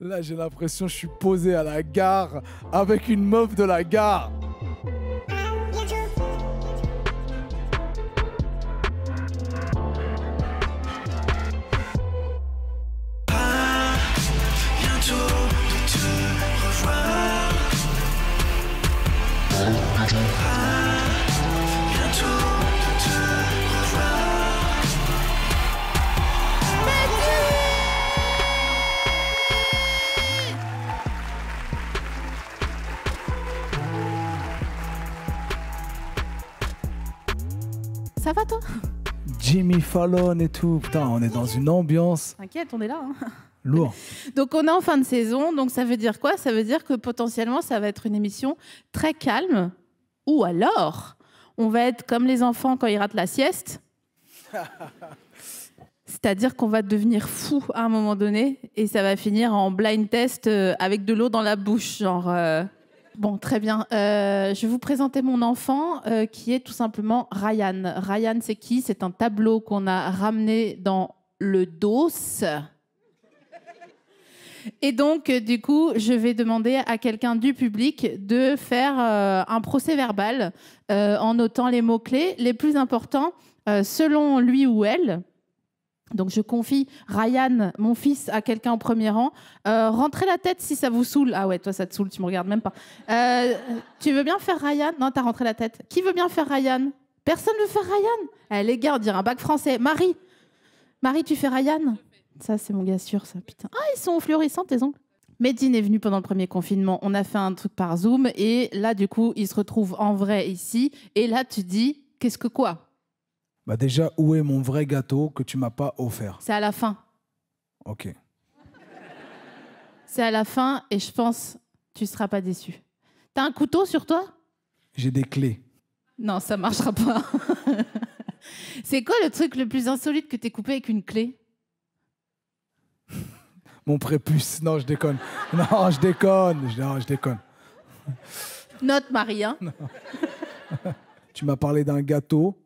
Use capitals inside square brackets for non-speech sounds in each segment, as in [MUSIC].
Là, j'ai l'impression que je suis posé à la gare avec une meuf de la gare. ça va toi Jimmy Fallon et tout. Putain, on est dans une ambiance. T'inquiète, on est là. Hein. Lourd. [LAUGHS] Donc on est en fin de saison, donc ça veut dire quoi Ça veut dire que potentiellement ça va être une émission très calme, ou alors on va être comme les enfants quand ils ratent la sieste. [LAUGHS] C'est-à-dire qu'on va devenir fou à un moment donné et ça va finir en blind test euh, avec de l'eau dans la bouche, genre. Euh, Bon, très bien. Euh, je vais vous présenter mon enfant euh, qui est tout simplement Ryan. Ryan, c'est qui C'est un tableau qu'on a ramené dans le dos. Et donc, euh, du coup, je vais demander à quelqu'un du public de faire un procès verbal en notant les mots-clés les plus importants selon lui ou elle. Donc je confie Ryan, mon fils, à quelqu'un au premier rang. Euh, rentrez la tête si ça vous saoule. Ah ouais, toi ça te saoule, tu me regardes même pas. Euh, tu veux bien faire Ryan Non, t'as rentré la tête. Qui veut bien faire Ryan Personne veut faire Ryan elle eh, Les gars, on dirait un bac français. Marie Marie, tu fais Ryan Ça, c'est mon gars sûr, ça, putain. Ah, ils sont florissants, tes ongles Medine est venu pendant le premier confinement, on a fait un truc par Zoom, et là, du coup, il se retrouve en vrai ici, et là, tu dis, qu'est-ce que quoi bah déjà, où est mon vrai gâteau que tu m'as pas offert C'est à la fin. Ok. C'est à la fin et je pense tu seras pas déçu. T'as un couteau sur toi J'ai des clés. Non, ça marchera pas. [LAUGHS] C'est quoi le truc le plus insolite que t'es coupé avec une clé Mon prépuce. Non, je déconne. [LAUGHS] Non, je déconne. Non, je déconne. Note Marie, hein. [LAUGHS] Tu m'as parlé d'un gâteau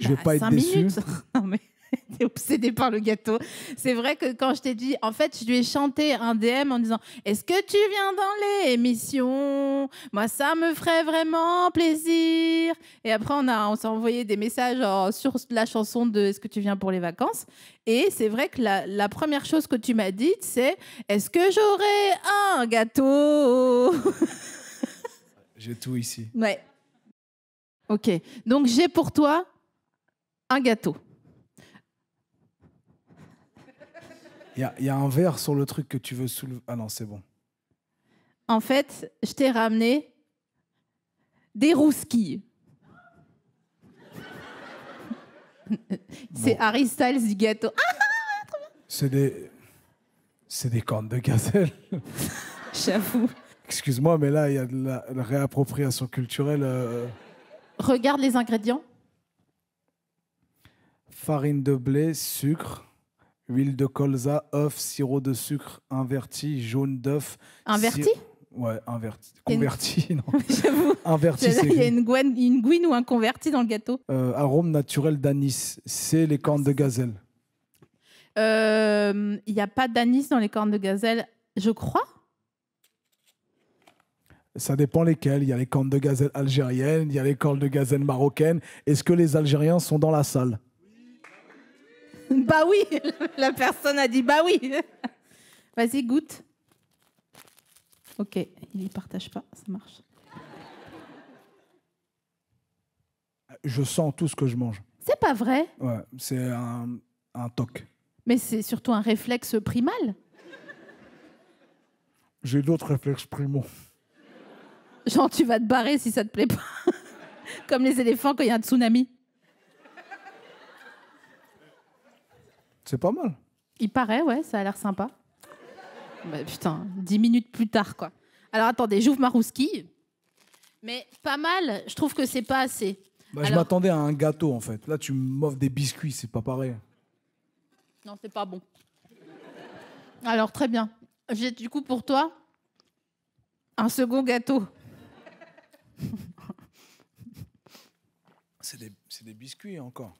je vais bah, pas être déçu. [LAUGHS] non, mais [LAUGHS] t'es obsédé par le gâteau. C'est vrai que quand je t'ai dit, en fait, je lui ai chanté un DM en disant Est-ce que tu viens dans l'émission ?» Moi, ça me ferait vraiment plaisir. Et après, on, a, on s'est envoyé des messages genre, euh, sur la chanson de Est-ce que tu viens pour les vacances Et c'est vrai que la, la, première chose que tu m'as dite, c'est Est-ce que j'aurai un gâteau J'ai tout ici. Ouais. Ok. Donc, j'ai pour toi un gâteau. Il y, a un verre sur le truc que tu veux soulever. Ah non, c'est bon. En fait, je t'ai ramené des rousquilles. [LAUGHS] C'est Harry Styles du gâteau. Ah, ah, ah, c'est des. C'est des cornes de gazelle. [LAUGHS] J'avoue. Excuse-moi, mais là, il y a de la, réappropriation culturelle. Euh. Regarde les ingrédients farine de blé, sucre, huile de colza, œufs, sirop de sucre inverti, jaune d'œuf. Inverti Ouais, inverti. Converti, non. J'avoue. Inverti. Il y a une, gouine, ou un converti dans le gâteau. Euh, arôme naturel d'anis. C'est les cornes de gazelle. Euh, il y n'y a pas d'anis dans les cornes de gazelle, je crois. Ça dépend lesquelles. Il y a les cornes de gazelle algériennes, il y a les cornes de gazelle marocaines. Est-ce que les Algériens sont dans la salle [LAUGHS] bah oui, la personne a dit bah oui. Vas-y, goûte. Ok, il ne partage pas, ça marche. Je sens tout ce que je mange. C'est pas vrai. Ouais, c'est un, toc. Mais c'est surtout un réflexe primal. J'ai d'autres réflexes primaux. Genre, tu vas te barrer si ça te plaît pas. [LAUGHS] Comme les éléphants quand il y a un tsunami. C'est pas mal. Il paraît, ouais, ça a l'air sympa. Bah, putain, dix minutes plus tard, quoi. Alors attendez, j'ouvre ma rousquille. Mais pas mal, je trouve que c'est pas assez. Bah, je m'attendais à un gâteau, en fait. Là, tu m'offres des biscuits, c'est pas pareil. Non, c'est pas bon. Alors, très bien. J'ai du coup pour toi un second gâteau. C'est des biscuits encore.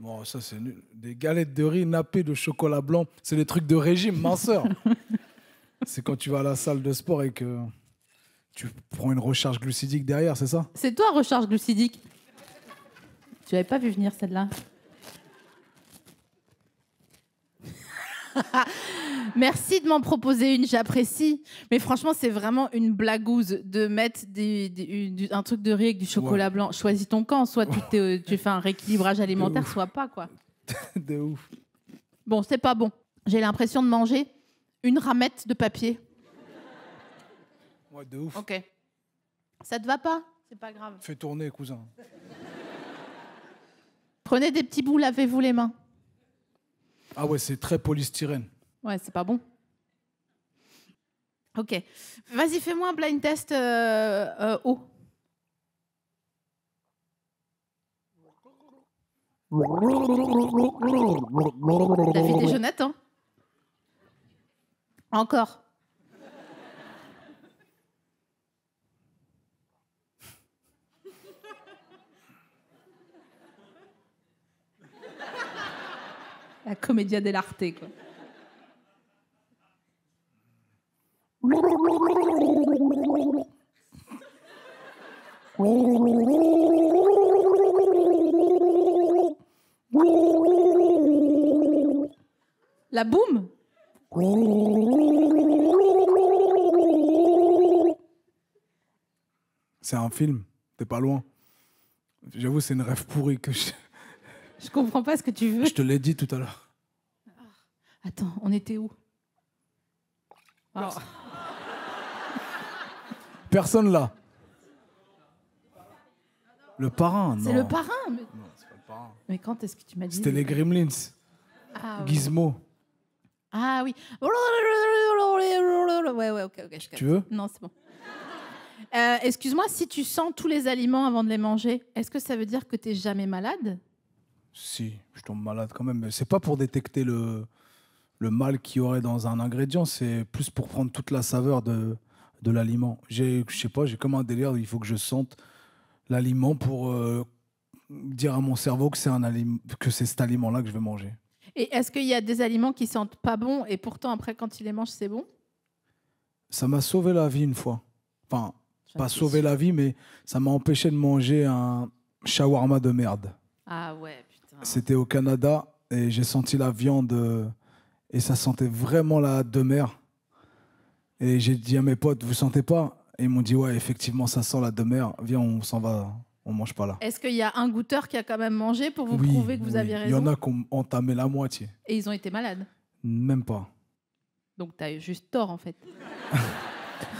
Bon, ça c'est nul. Des galettes de riz nappées de chocolat blanc, c'est des trucs de régime, minceur. [LAUGHS] c'est quand tu vas à la salle de sport et que tu prends une recharge glucidique derrière, c'est ça C'est toi recharge glucidique. Tu n'avais pas vu venir celle-là. Merci de m'en proposer une, j'apprécie. Mais franchement, c'est vraiment une blagueuse de mettre des, un truc de riz avec du chocolat blanc. Choisis ton camp, soit tu, tu fais un rééquilibrage alimentaire, soit pas, quoi. [LAUGHS] de ouf. Bon, c'est pas bon. J'ai l'impression de manger une ramette de papier. Ouais, de ouf. Ok. Ça te va pas C'est pas grave. Fais tourner, cousin. Prenez des petits bouts, lavez-vous les mains. Ah ouais, c'est très polystyrène. Ouais, c'est pas bon. Ok. Vas-y, fais-moi un blind test euh, haut. Euh, T'as fait des jeunettes, hein Encore. La comédia dell'arte, quoi. La boum C'est un film, t'es pas loin. J'avoue, c'est une rêve pourrie que je... Je comprends pas ce que tu veux. Je te l'ai dit tout à l'heure. Ah, attends, on était où Personne là. Le parrain, non. C'est le parrain. Mais, non, c'est pas le parrain. mais quand est-ce que tu m'as dit C'était les Gremlins. Ah, Gizmo. Ah oui. Ouais, ouais, ok, ok. je Tu veux Non, c'est bon. Euh, excuse-moi, si tu sens tous les aliments avant de les manger, est-ce que ça veut dire que tu n'es jamais malade Si, je tombe malade quand même. Mais c'est pas pour détecter le, le mal qu'il y aurait dans un ingrédient, c'est plus pour prendre toute la saveur de, de l'aliment. Je sais pas, j'ai comme un délire, il faut que je sente l'aliment pour euh, dire à mon cerveau que c'est cet aliment-là que je vais manger. Et est-ce qu'il y a des aliments qui sentent pas bon et pourtant après quand tu les manges c'est bon Ça m'a sauvé la vie une fois. Enfin, pas sauvé la vie, mais ça m'a empêché de manger un shawarma de merde. Ah ouais, putain. C'était au Canada et j'ai senti la viande euh, et ça sentait vraiment la de mer. Et j'ai dit à mes potes, vous sentez pas Et ils m'ont dit, ouais, effectivement, ça sent la demeure. Viens, on s'en va, on mange pas là. Est-ce qu'il y a un goûteur qui a quand même mangé pour vous prouver que vous aviez raison Il y en a qui ont entamé la moitié. Et ils ont été malades Même pas. Donc tu as juste tort en fait. [LAUGHS]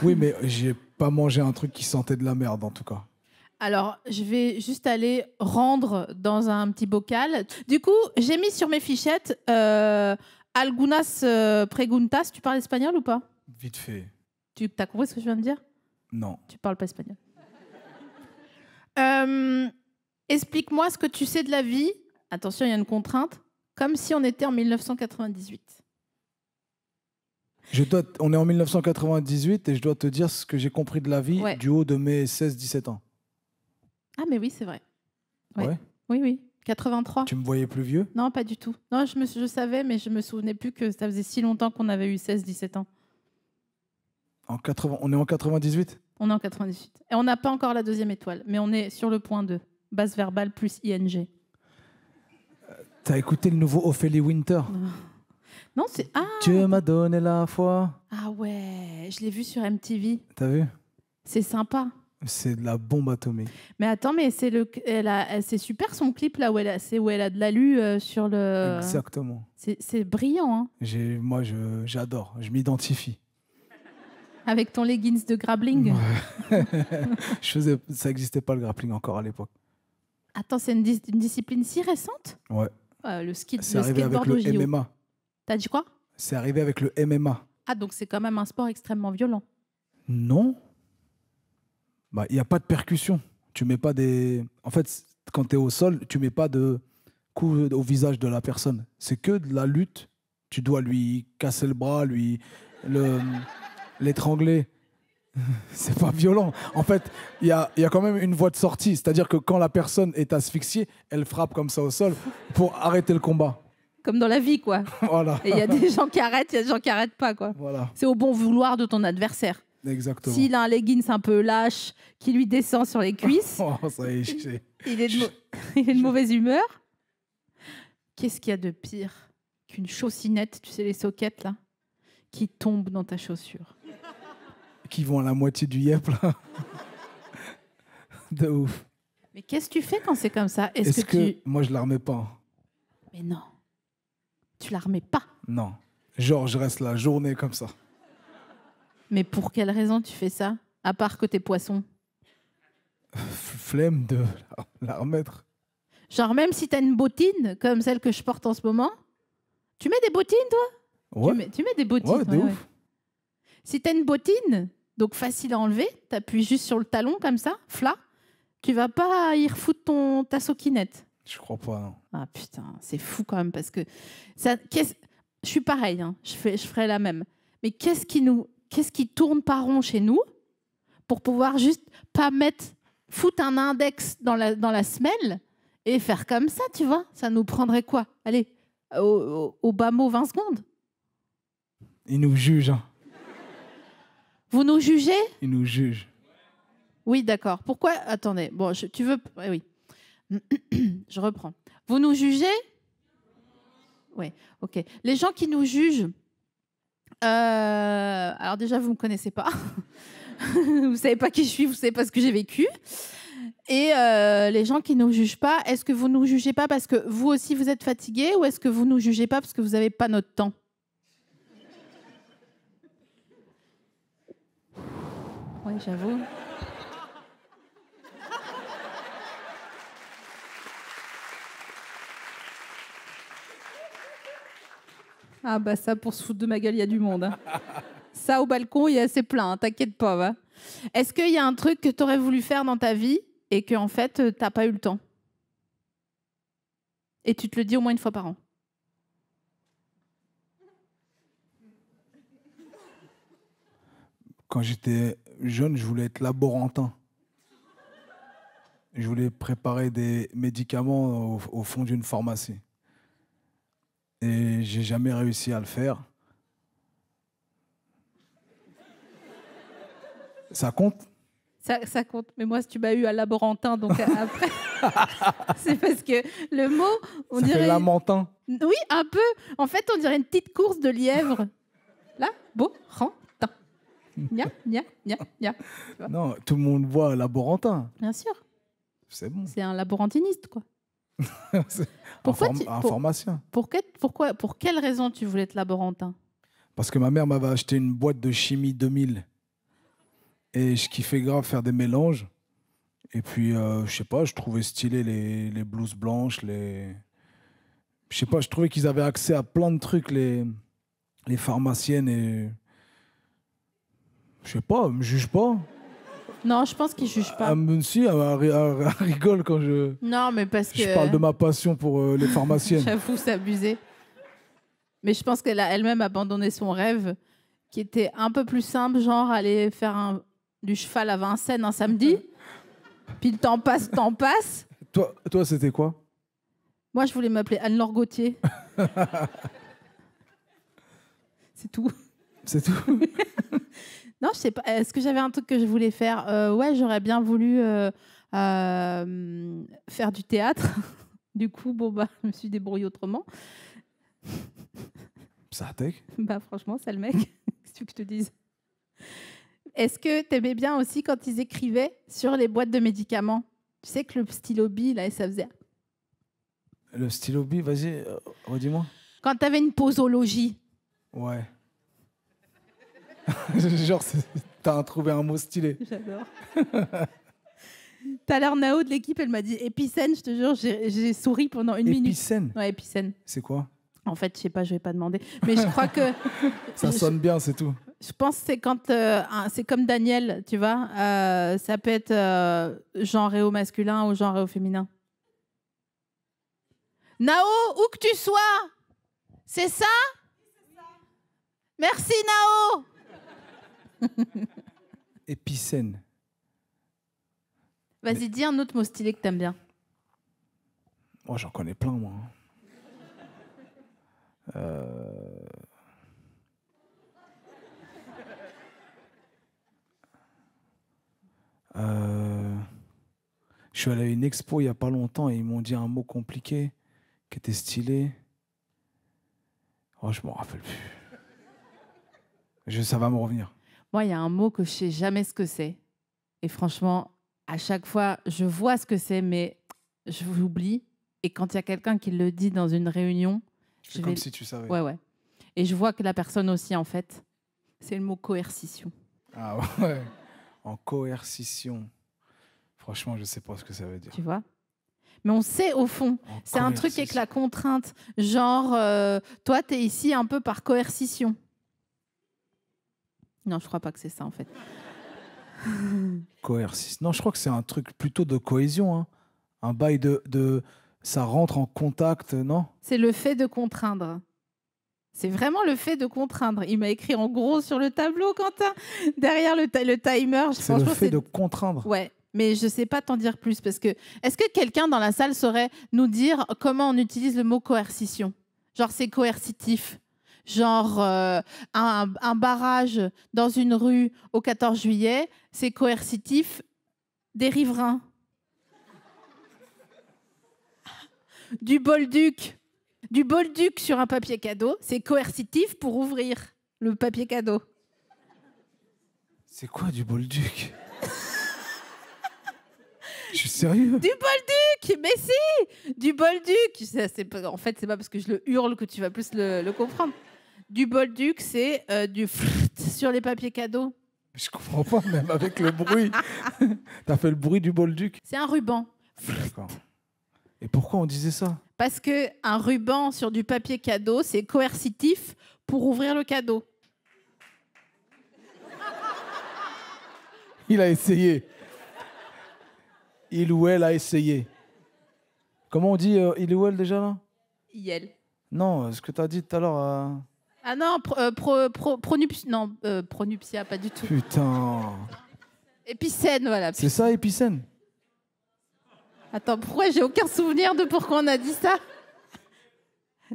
oui, mais j'ai pas mangé un truc qui sentait de la merde en tout cas. Alors, je vais juste aller rendre dans un petit bocal. Du coup, j'ai mis sur mes fichettes euh, Algunas euh, preguntas. Tu parles espagnol ou pas Vite fait. Tu as compris ce que je viens de dire Non. Tu parles pas espagnol. [LAUGHS] Euh, explique-moi ce que tu sais de la vie. Attention, il y a une contrainte. Comme si on était en 1998. Je on est en 1998 et je dois te dire ce que j'ai compris de la vie du haut de mes 16-17 ans. Ah, mais oui, c'est vrai. Ah oui, oui. 83. Tu me voyais plus vieux Non, pas du tout. Non, je, me, je savais, mais je me souvenais plus que ça faisait si longtemps qu'on avait eu 16-17 ans on est en 98 On est en 98. Et on n'a pas encore la deuxième étoile, mais on est sur le point 2. Base verbale plus ING. Tu euh, T'as écouté le nouveau Ophélie Winter Non, c'est. Ah Dieu m'a donné la foi. Ah ouais, je l'ai vu sur MTV. T'as vu C'est sympa. C'est de la bombe atomique. Mais attends, mais c'est le, c'est super son clip là où elle a, c'est où elle a de la lue euh, sur le. Exactement. C'est brillant. Hein. Moi, j'adore. Je, m'identifie. Avec ton leggings de grappling [LAUGHS] je Ça n'existait pas le grappling encore à l'époque. Attends, c'est une, discipline si récente Ouais. Euh, le, ski c'est arrivé avec le MMA. T'as dit quoi C'est arrivé avec le MMA. Ah, donc c'est quand même un sport extrêmement violent. Non. Bah, il y n'y a pas de percussion. Tu mets pas des. En fait, quand tu es au sol, tu mets pas de coups au visage de la personne. C'est que de la lutte. Tu dois lui casser le bras, lui. Le l'étrangler, [LAUGHS] c'est pas violent. En fait, il y a, quand même une voie de sortie. C'est-à-dire que quand la personne est asphyxiée, elle frappe comme ça au sol pour arrêter le combat. Comme dans la vie, quoi. [LAUGHS] voilà. Et il y a des gens qui arrêtent, il y a des gens qui arrêtent pas, quoi. Voilà. C'est au bon vouloir de ton adversaire. Exactement. S'il a un leggings un peu lâche qui lui descend sur les cuisses, [LAUGHS] oh, il, est de, il est de mauvaise humeur. Qu'est-ce qu'il y a de pire qu'une chaussinette, tu sais, les soquettes, là, qui tombe dans ta chaussure qui vont à la moitié du yep, là. [LAUGHS] de ouf. Mais qu'est-ce que tu fais quand c'est comme ça Est-ce que, moi je la pas Mais non. Tu la pas Non. Genre je reste la journée comme ça. Mais pour quelle raison tu fais ça À part que t'es poisson Flemme de [LAUGHS] la remettre. Genre même si t'as une bottine comme celle que je porte en ce moment, tu mets des bottines toi ouais. tu, mets, des bottines. de ouf. Si t'as une bottine, donc facile à enlever. Tu appuies juste sur le talon comme ça, flat. Tu vas pas y refoutre ton, ta soquinette. Je crois pas, non. Ah putain, c'est fou quand même parce que ça. je suis pareil, hein. je, je ferai la même. Mais qu'est-ce qui nous, qu'est-ce qui tourne pas rond chez nous pour pouvoir juste pas mettre, foutre un index dans la, dans la semelle et faire comme ça, tu vois Ça nous prendrait quoi Allez, au, au bas mot 20 secondes. Ils nous jugent. Hein. Vous nous jugez Ils nous juge. Oui, d'accord. Pourquoi Attendez. Bon, tu veux. Eh oui. [CLEARS THROAT] je reprends. Vous nous jugez Oui, ok. Les gens qui nous jugent. Euh, alors, déjà, vous ne me connaissez pas. [LAUGHS] vous ne savez pas qui je suis, vous ne savez pas ce que j'ai vécu. Et euh, les gens qui ne nous jugent pas, est-ce que vous ne nous jugez pas parce que vous aussi vous êtes fatigué ou est-ce que vous ne nous jugez pas parce que vous n'avez pas notre temps Oui, j'avoue. Ah bah ça, pour se foutre de ma gueule, il y a du monde. Hein. Ça, au balcon, il y a assez plein, hein, t'inquiète pas. Est-ce qu'il y a un truc que t'aurais voulu faire dans ta vie et que en fait, euh, t'as pas eu le temps Et tu te le dis au moins une fois par an Quand j'étais jeune, je voulais être laborantin. Je voulais préparer des médicaments au, fond d'une pharmacie. Et j'ai jamais réussi à le faire. Ça compte ça, compte. Mais moi, si tu m'as eu à laborantin, donc euh, après, [LAUGHS] c'est parce que le mot, on dirait. Fait lamentin. Oui, un peu. En fait, on dirait une petite course de lièvre. Là, beau, rang, non, tout le monde voit Laborantin. Bien sûr. C'est bon. C'est un laborantiniste, quoi. [LAUGHS] pourquoi un, tu, pharmacien. Pour, pourquoi, pour quelle raison tu voulais être laborantin Parce que ma mère m'avait acheté une boîte de chimie 2000. Et je kiffais grave faire des mélanges. Et puis, euh, je sais pas, je trouvais stylé les, blouses blanches, les. Je sais pas, je trouvais qu'ils avaient accès à plein de trucs, les, les pharmaciennes. Et je sais pas, elle me juge pas. Non, je pense qu'il juge pas. Ah, elle si, elle, rigole quand je, Non, mais parce que. je parle de ma passion pour euh, les pharmaciennes. [LAUGHS] J'avoue, c'est abusé. Mais je pense qu'elle a elle-même abandonné son rêve, qui était un peu plus simple, genre aller faire un- du cheval à Vincennes un samedi. [LAUGHS] Puis le temps passe, le temps passe. toi, toi c'était quoi Moi, je voulais m'appeler Anne-Laure Gauthier. [LAUGHS] c'est tout c'est tout. [LAUGHS] non, je sais pas. Est-ce que j'avais un truc que je voulais faire euh, Ouais, j'aurais bien voulu euh, euh, faire du théâtre. [LAUGHS] du coup, bon, bah, je me suis débrouillée autrement. Ça Bah, franchement, c'est le mec. [LAUGHS] Qu'est-ce que tu veux que je te dise Est-ce que t'aimais bien aussi quand ils écrivaient sur les boîtes de médicaments Tu sais que le stylo B, là, ça faisait. Le stylo B, vas-y, redis-moi. Quand avais une posologie. Ouais. [LAUGHS] Genre, t'as trouvé un mot stylé. J'adore. t'as à Nao de l'équipe, elle m'a dit épicène, je te jure, j'ai souri pendant une minute. Épicène Ouais, épicène. C'est quoi En fait, je sais pas, je vais pas demander. Mais je crois que. [LAUGHS] ça sonne bien, c'est tout. Je pense c'est quand. Euh, c'est comme Daniel, tu vois. Euh, ça peut être euh, genre réo masculin ou genre au féminin. Nao, où que tu sois C'est ça Merci, Nao [LAUGHS] Épicène. Vas-y, dis un autre mot stylé que t'aimes bien. Moi, oh, j'en connais plein, moi. Hein. Euh, euh, je suis allé à une expo il n'y a pas longtemps et ils m'ont dit un mot compliqué qui était stylé. Oh, je m'en rappelle plus. Je, ça va me revenir. Moi, il y a un mot que je sais jamais ce que c'est. Et franchement, à chaque fois, je vois ce que c'est, mais je l'oublie. Et quand il y a quelqu'un qui le dit dans une réunion, je comme si tu savais. Ouais, ouais. Et je vois que la personne aussi, en fait, c'est le mot coercition. Ah ouais, en coercition. Franchement, je sais pas ce que ça veut dire. Tu vois mais on sait au fond. C'est un truc avec la contrainte. Genre, euh, toi, tu es ici un peu par coercition. Non, je crois pas que c'est ça en fait. [LAUGHS] Coercice. Non, je crois que c'est un truc plutôt de cohésion. Hein. Un bail de, Ça rentre en contact, non C'est le fait de contraindre. C'est vraiment le fait de contraindre. Il m'a écrit en gros sur le tableau, Quentin, derrière le, le timer. C'est le fait de contraindre. Ouais, mais je sais pas t'en dire plus parce que est-ce que quelqu'un dans la salle saurait nous dire comment on utilise le mot coercition Genre c'est coercitif genre euh, un, barrage dans une rue au 14 juillet, c'est coercitif des riverains. Du bolduc, du bolduc sur un papier cadeau, c'est coercitif pour ouvrir le papier cadeau. C'est quoi du bolduc Je suis sérieux. Du bolduc, mais si, du bolduc. en fait, c'est pas parce que je le hurle que tu vas plus le comprendre du bolduc, c'est euh, du du sur les papiers cadeaux. Je comprends pas, même avec le bruit. [LAUGHS] T'as fait le bruit du bolduc. C'est un ruban. D'accord. Et pourquoi on disait ça Parce que un ruban sur du papier cadeau, c'est coercitif pour ouvrir le cadeau. Il a essayé. Il ou elle a essayé. Comment on dit euh, il ou elle déjà là Il. Non, ce que tu as dit tout à l'heure. Euh, ah non, pro, euh, non euh, pas du tout. Putain. Épicène, voilà. C'est ça, épicène Attends, pourquoi j'ai aucun souvenir de pourquoi on a dit ça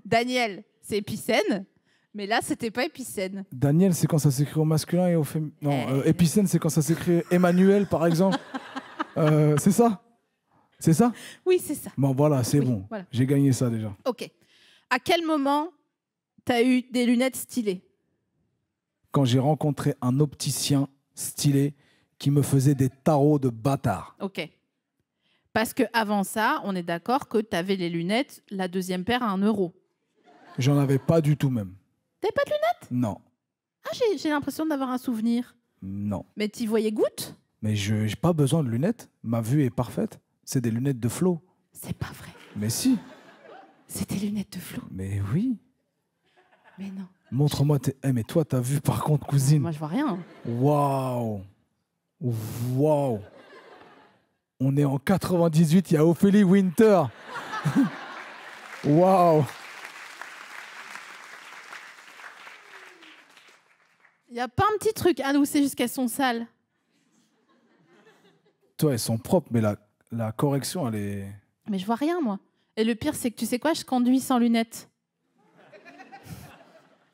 Daniel, c'est épicène, mais là, c'était pas épicène. Daniel, c'est quand ça s'écrit au masculin et au féminin. Non, eh. euh, épicène, c'est quand ça s'écrit Emmanuel, par exemple. [LAUGHS] c'est ça C'est ça Oui, c'est ça. Bon, voilà, c'est bon. J'ai gagné ça déjà. Ok. À quel moment T'as eu des lunettes stylées Quand j'ai rencontré un opticien stylé qui me faisait des tarots de bâtard. Ok. Parce que avant ça, on est d'accord que t'avais les lunettes, la deuxième paire à un euro. J'en avais pas du tout même. T'avais pas de lunettes Non. Ah, j'ai l'impression d'avoir un souvenir. Non. Mais t'y voyais goutte Mais je n'ai pas besoin de lunettes. Ma vue est parfaite. C'est des lunettes de flot. C'est pas vrai. Mais si. C'est des lunettes de flot. Mais oui. Mais non. Montre-moi tes. Eh, mais toi, t'as vu par contre, cousine. Moi, je vois rien. Waouh. Waouh. On est en 98, il y a Ophélie Winter. [LAUGHS] Waouh. Il y a pas un petit truc. à ah, nous, c'est juste qu'elles sont sales. Toi, elles sont propres, mais la, la correction, elle est. Mais je vois rien, moi. Et le pire, c'est que tu sais quoi, je conduis sans lunettes.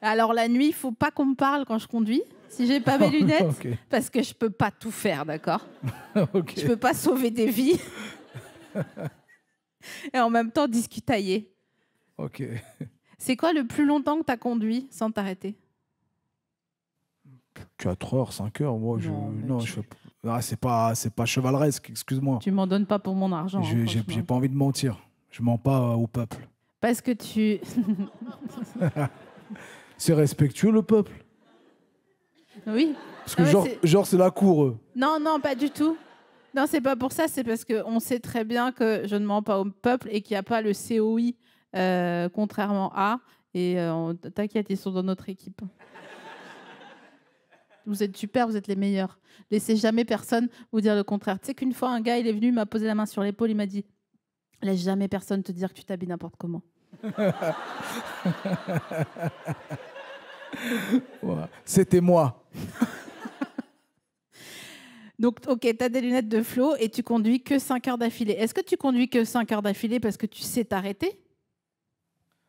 Alors la nuit, il faut pas qu'on me parle quand je conduis. Si j'ai pas mes [LAUGHS] lunettes, parce que je peux pas tout faire, d'accord Je [LAUGHS] Je peux pas sauver des vies. [LAUGHS] Et en même temps, discutailler. Ok. C'est quoi le plus longtemps que tu as conduit sans t'arrêter 4 heures, 5 heures, moi, je. Non, je ah, c'est pas, c'est pas chevaleresque, excuse-moi. Tu m'en donnes pas pour mon argent. Je, j'ai, pas envie de mentir. Je mens pas euh, au peuple. Parce que tu c'est respectueux le peuple. Oui. Parce que ah genre, c'est- la cour. Non, non, pas du tout. Non, c'est pas pour ça, c'est parce qu'on sait très bien que je ne mens pas au peuple et qu'il n'y a pas le COI, euh, contrairement à. Et euh, t'inquiète, ils sont dans notre équipe. Vous êtes super, vous êtes les meilleurs. Laissez jamais personne vous dire le contraire. Tu sais qu'une fois, un gars, il est venu, il m'a posé la main sur l'épaule, il m'a dit Laisse jamais personne te dire que tu t'habilles n'importe comment. [LAUGHS] C'était moi. [LAUGHS] Donc, ok, tu as des lunettes de flot et tu conduis que 5 heures d'affilée. Est-ce que tu conduis que 5 heures d'affilée parce que tu sais t'arrêter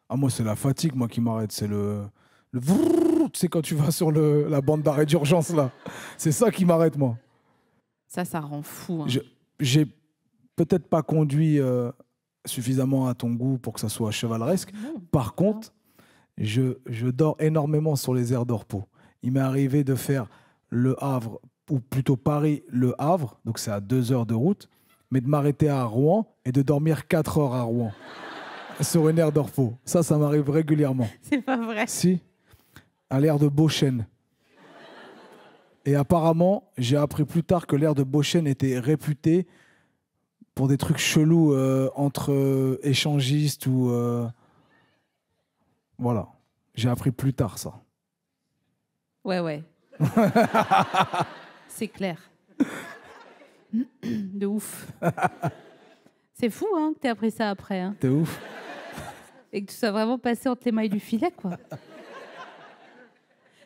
Ah, moi, c'est la fatigue, moi, qui m'arrête. C'est le. le quand tu vas sur le, la bande d'arrêt d'urgence, là. C'est ça qui m'arrête, moi. Ça, ça rend fou. Hein. J'ai peut-être pas conduit euh, suffisamment à ton goût pour que ça soit chevaleresque. Par contre, je, je, dors énormément sur les aires de Il m'est arrivé de faire le Havre, ou plutôt Paris, le Havre, donc c'est à deux heures de route, mais de m'arrêter à Rouen et de dormir quatre heures à Rouen [LAUGHS] sur une aire de Ça, ça m'arrive régulièrement. [LAUGHS] C'est pas vrai. Si, à l'air de Beauchêne. Et apparemment, j'ai appris plus tard que l'air de Beauchêne était réputée pour des trucs chelous euh, entre euh, échangistes ou. Euh, voilà. J'ai appris plus tard ça. Ouais, ouais. [LAUGHS] C'est clair. [COUGHS] De ouf. C'est fou hein, que aies appris ça après. Hein. T'es ouf Et que tu sois vraiment passé entre les mailles du filet, quoi.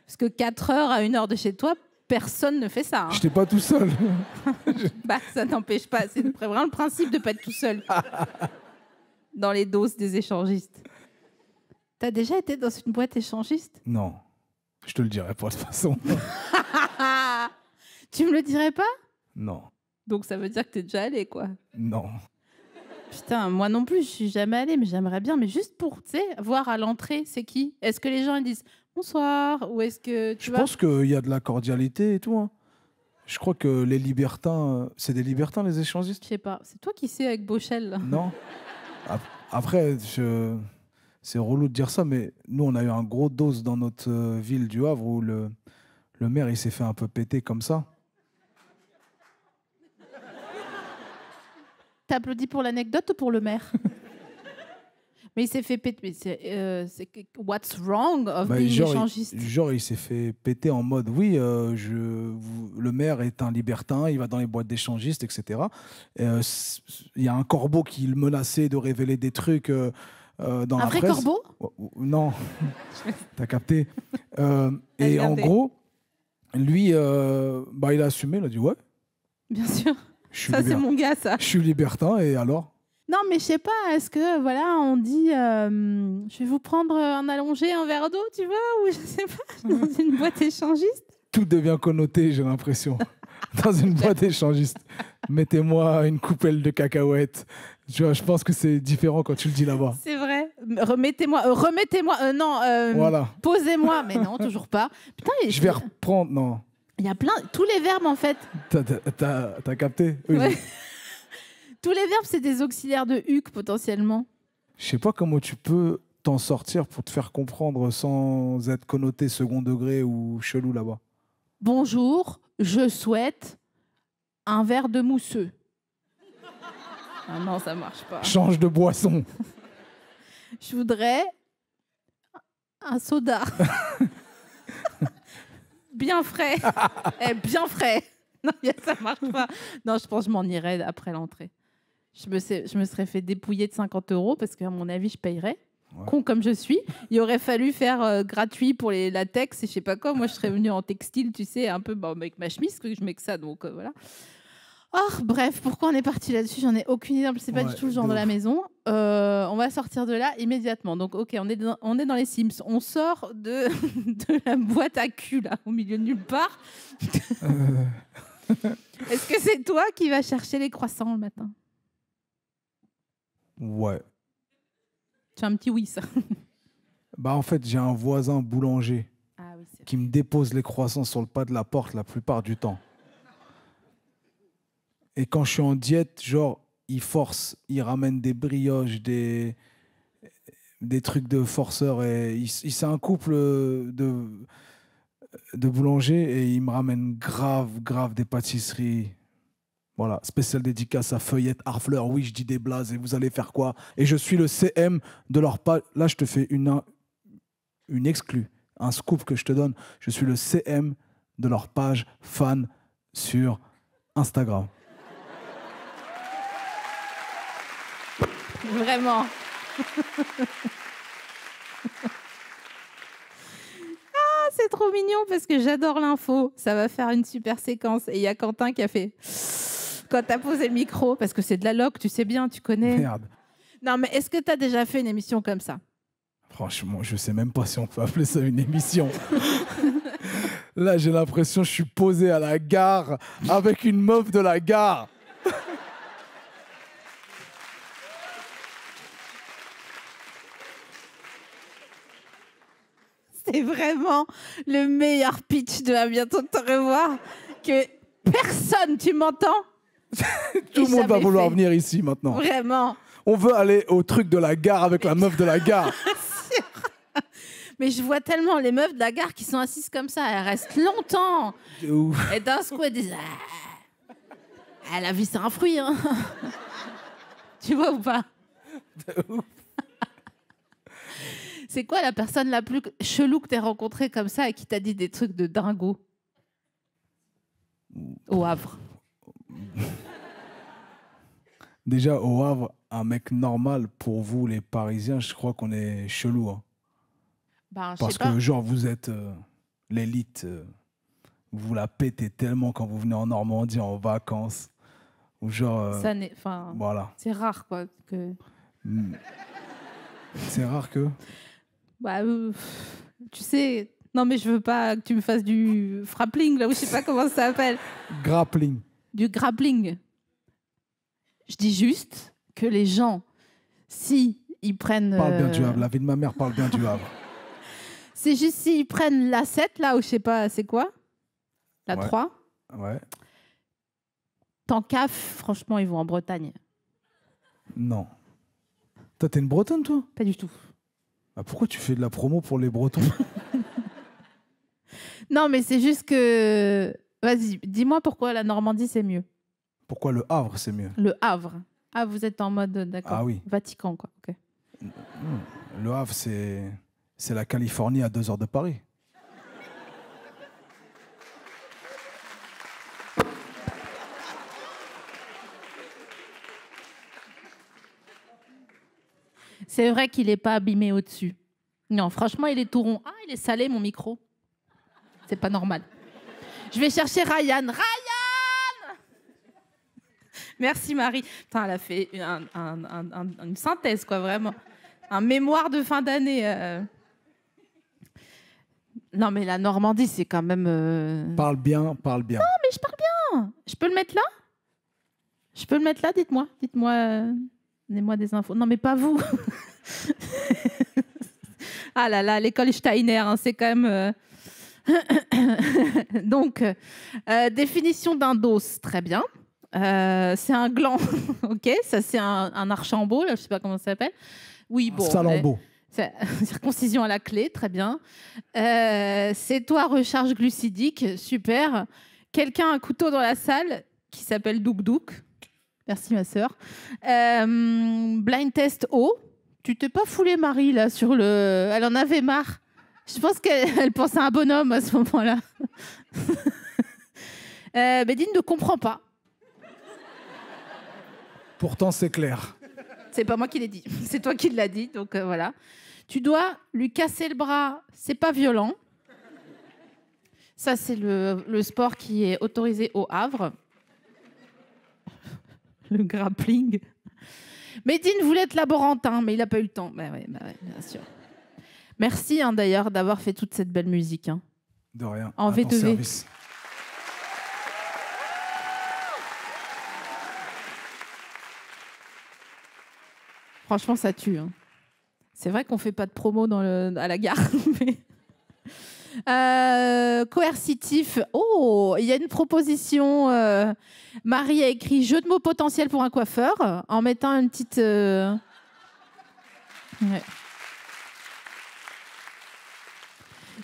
Parce que 4 heures à 1 heure de chez toi, personne ne fait ça. Hein. Je n'étais pas tout seul. [LAUGHS] bah, ça n'empêche pas. C'est vraiment le principe de pas être tout seul. [LAUGHS] dans les doses des échangistes. as déjà été dans une boîte échangiste Non. Je te le dirai pas de toute façon. [LAUGHS] tu me le dirais pas Non. Donc ça veut dire que tu es déjà allé, quoi Non. Putain, moi non plus, je suis jamais allé, mais j'aimerais bien, mais juste pour, tu voir à l'entrée, c'est qui Est-ce que les gens ils disent bonsoir Ou est-ce que tu Je pense qu'il y a de la cordialité et tout. Hein. Je crois que les libertins, euh, c'est des libertins les échangistes. Je sais pas. C'est toi qui sais avec Bochel. Non. Après, je... c'est relou de dire ça, mais nous, on a eu un gros dose dans notre euh, ville du Havre où le, le maire, il s'est fait un peu péter comme ça. T'applaudis pour l'anecdote ou pour le maire mais il s'est fait péter. Euh, what's wrong of bah, being genre, échangiste Genre, il s'est fait péter en mode oui, euh, je, le maire est un libertin, il va dans les boîtes d'échangistes, etc. Euh, il y a un corbeau qui le menaçait de révéler des trucs. dans un vrai corbeau Non, [LAUGHS] t'as capté. et en gros, lui, bah, il a assumé, il a dit ouais. Bien sûr. ça, c'est mon gars, ça. Je suis libertin, et alors non, mais je sais pas, est-ce que, voilà, on dit, euh, je vais vous prendre un allongé, un verre d'eau, tu vois, ou je sais pas, [LAUGHS] dans une mhm. boîte échangiste Tout devient connoté, j'ai l'impression. [LAUGHS] Dans une boîte échangiste. Mettez-moi une coupelle de cacahuètes. Tu vois, je pense que c'est différent quand tu le dis là-bas. C'est vrai. Remettez-moi, euh, remettez-moi, euh, non, voilà. posez-moi, mais non, toujours pas. je vais reprendre, non. Il y a plein, tous les verbes en fait. T'as capté oui tous les verbes, c'est des auxiliaires de huc potentiellement. Je sais pas comment tu peux t'en sortir pour te faire comprendre sans être connoté second degré ou chelou là-bas. Bonjour, je souhaite un verre de mousseux. Ah non, ça marche pas. Change de boisson. je voudrais un soda. [LAUGHS] bien frais. [LAUGHS] Eh, bien frais. Non, ça marche pas. Non, je pense que je m'en irai après l'entrée je me, je me serais fait dépouiller de 50 euros parce qu'à mon avis, je payerais. Con comme je suis, il aurait fallu faire euh, gratuit pour les latex et je sais pas quoi. Moi, je serais venue en textile, tu sais, un peu bah, avec ma chemise, que je mets que ça, donc euh, voilà. Or, ah, bref, pourquoi on est parti là-dessus J'en ai aucune idée. C'est pas du tout le genre de la maison. Euh, on va sortir de là immédiatement. Donc, ok, on est dans, on est dans les Sims. On sort de, [LAUGHS] de la boîte à cul là, au milieu de nulle part. [LAUGHS] Est-ce que c'est toi qui vas chercher les croissants le matin Ouais. Tu as un petit oui, ça. [LAUGHS] bah, en fait, j'ai un voisin boulanger ah qui me dépose les croissants sur le pas de la porte la plupart du temps. Et quand je suis en diète, genre, il force, il ramène des brioches, des, des trucs de forceur. Et il, c'est un couple euh, de, de boulangers et il me ramène grave, grave des pâtisseries. Voilà, spécial dédicace à Feuillette, Harfleur, oui, je dis des blazes, et vous allez faire quoi Et je suis le CM de leur page. Là, je te fais une, une exclue, un scoop que je te donne. Je suis le CM de leur page fan sur Instagram. Vraiment. [LAUGHS] ah, c'est trop mignon parce que j'adore l'info. Ça va faire une super séquence. Et il y a Quentin qui a fait quand t'as posé le micro, parce que c'est de la loc, tu sais bien, tu connais. Merde. Non, mais est-ce que t'as déjà fait une émission comme ça Franchement, je sais même pas si on peut appeler ça une émission. [LAUGHS] Là, j'ai l'impression que je suis posé à la gare avec une meuf de la gare. [LAUGHS] C'est vraiment le meilleur pitch de à bientôt te revoir que personne, tu m'entends [LAUGHS] Tout le monde va vouloir venir ici maintenant. Vraiment. On veut aller au truc de la gare avec la meuf de la [LAUGHS] gare. Mais je vois tellement les meufs de la gare qui sont assises comme ça, elles restent longtemps. Ouf. Et d'un coup, elles disent ah, ah, La vie, c'est un fruit. Hein. [LAUGHS] tu vois ou pas C'est quoi la personne la plus chelou que tu as rencontrée comme ça et qui t'a dit des trucs de dingo Au Havre. Déjà, au Havre, un mec normal, pour vous, les Parisiens, je crois qu'on est chelou. Hein. Ben, Parce que, genre, vous êtes euh, l'élite. Euh, vous la pétez tellement quand vous venez en Normandie en vacances. Ou genre. Euh, ça n'est. Enfin. Voilà. C'est rare, quoi. Que... Hmm. C'est rare que. Bah, tu sais. Non, mais je veux pas que tu me fasses du frappling, là, où je sais pas comment ça s'appelle. Grappling. Du grappling. Je dis juste que les gens, si ils prennent. Parle bien du euh, Havre, la vie de ma mère parle bien du Havre. [LAUGHS] C'est juste s'ils prennent la 7, là, ou je sais pas, c'est quoi La 3 Ouais. Tant qu'à, franchement, ils vont en Bretagne. Non. Toi, t'es une Bretonne, toi Pas du tout. Ah, pourquoi tu fais de la promo pour les Bretons [LAUGHS] Non, mais c'est juste que. Vas-y, dis-moi pourquoi la Normandie, c'est mieux. Pourquoi le Havre, c'est mieux Le Havre. Ah, vous êtes en mode, d'accord. Ah oui. Vatican, quoi. Hmm. Le Havre, c'est, c'est la Californie à deux heures de Paris. C'est vrai qu'il n'est pas abîmé au-dessus. Non, franchement, il est tout rond. Ah, il est salé, mon micro. C'est pas normal. Je vais chercher Ryan. Ryan [LAUGHS] Merci Marie. elle a fait une synthèse, quoi, vraiment. Un mémoire de fin d'année. Euh. Non, mais la Normandie, c'est quand même. Euh. Parle bien, parle bien. Non, mais je parle bien. Je peux le mettre là Je peux le mettre là Dites-moi. Dites-moi. Euh, donnez-moi des infos. Non, mais pas vous. [LAUGHS] ah là là, l'école Steiner, hein, c'est quand même. [COUGHS] Donc, définition d'un dos, très bien. Euh, c'est un gland, [LAUGHS] ok Ça, c'est un, un archambault, là, je sais pas comment ça s'appelle. Oui, bon. Salambeau. [LAUGHS] circoncision à la clé, très bien. Euh, c'est toi, recharge glucidique, super. Quelqu'un a un couteau dans la salle qui s'appelle Douk Douk. Merci, ma sœur. Euh, blind test O. Tu t'es pas foulé, Marie, là, sur le. Elle en avait marre. Je pense qu'elle [LAUGHS] pensait à un bonhomme à ce moment-là. euh, Bédine ne comprend pas. Pourtant, c'est clair. C'est pas moi qui l'ai dit, [LAUGHS] c'est toi qui l'as dit, donc euh, voilà. Tu dois lui casser le bras, c'est pas violent. Ça, c'est le, sport qui est autorisé au Havre. [LAUGHS] Le grappling. Médine voulait être laborantin, hein, mais il n'a pas eu le temps. Bah bah bien sûr. Merci hein, d'ailleurs d'avoir fait toute cette belle musique. Hein. De rien. En à v 2 Franchement, ça tue. Hein. C'est vrai qu'on ne fait pas de promo à la gare. [LAUGHS] Euh, coercitif. Oh, il y a une proposition. Euh, Marie a écrit jeu de mots potentiel pour un coiffeur en mettant une petite. Euh,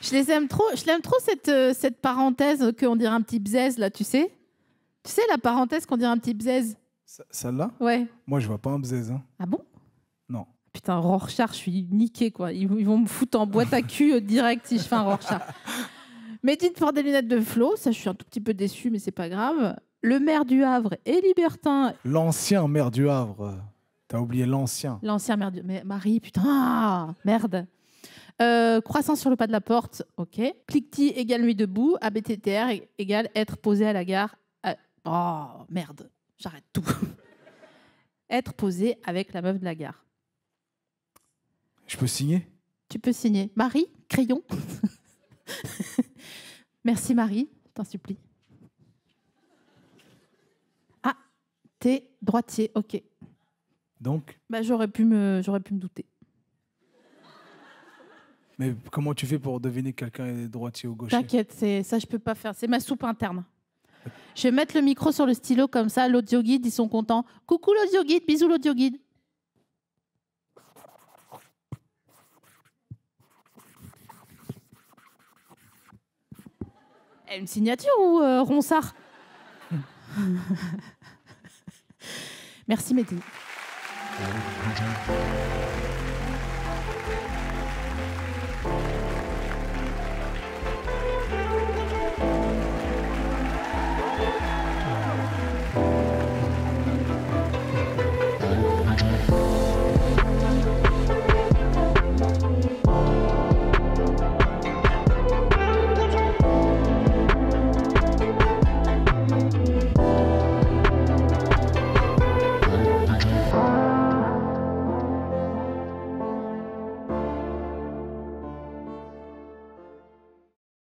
je les aime trop. Je l'aime trop cette, cette parenthèse qu'on dirait un petit bzaise là, tu sais. Tu sais la parenthèse qu'on dirait un petit bzaise. Celle-là Ouais. Moi, je vois pas un bzaise. Hein. Ah bon Putain, Rorschach, je suis niqué quoi. Ils, vont me foutre en boîte à [LAUGHS] cul euh, direct si je fais un Rorschach. Médite pour des lunettes de flot. ça je suis un tout petit peu déçu, mais c'est pas grave. Le maire du Havre est libertin. L'ancien maire du Havre. T'as oublié l'ancien. L'ancien maire du. Mais Marie, putain, merde. Euh, croissance sur le pas de la porte, ok. Clic-ti égale nuit debout. ABTTR égale être posé à la gare. Oh, merde, j'arrête tout. [LAUGHS] être posé avec la meuf de la gare. Je peux signer Tu peux signer. Marie, crayon. [LAUGHS] Merci Marie, je t'en supplie. Ah, t'es droitier, ok. Donc bah, j'aurais, pu me, pu me douter. Mais comment tu fais pour deviner quelqu'un est droitier ou gaucher T'inquiète, c'est, ça je peux pas faire, c'est ma soupe interne. Je vais mettre le micro sur le stylo comme ça, l'audio guide, ils sont contents. Coucou l'audio guide, bisous l'audio guide. Une signature ou euh, Ronsard [LAUGHS] Merci, Mété. Euh,